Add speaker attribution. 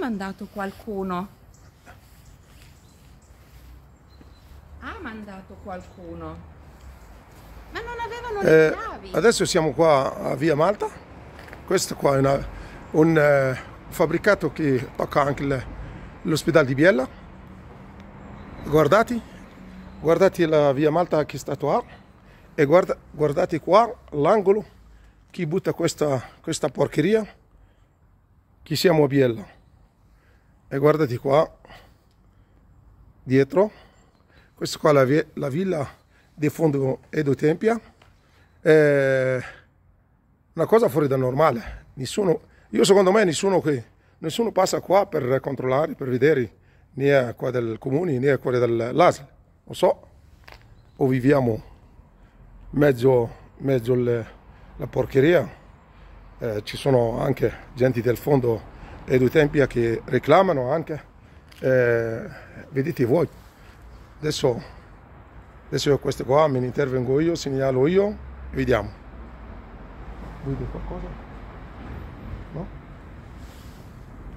Speaker 1: mandato qualcuno. Ha mandato qualcuno. Ma non avevano le eh, chiavi. Adesso siamo qua a Via Malta. Questo qua è una, un eh, fabbricato che tocca anche l'ospedale di Biella. Guardate, guardate la Via Malta che è sta qua e guarda, guardate qua l'angolo chi butta questa, questa porcheria che siamo a Biella e guardati qua dietro questa qua è la, vi la villa di fondo Edo Tempia è una cosa fuori dal normale nessuno io secondo me nessuno qui nessuno passa qua per controllare per vedere né qua del comune né qua dell'ASL non so o viviamo mezzo mezzo le, la porcheria eh, ci sono anche gente del fondo e due tempia che reclamano anche. Eh, vedete voi, adesso, adesso io queste qua me ne intervengo io, segnalo io, vediamo. Vedi qualcosa? No?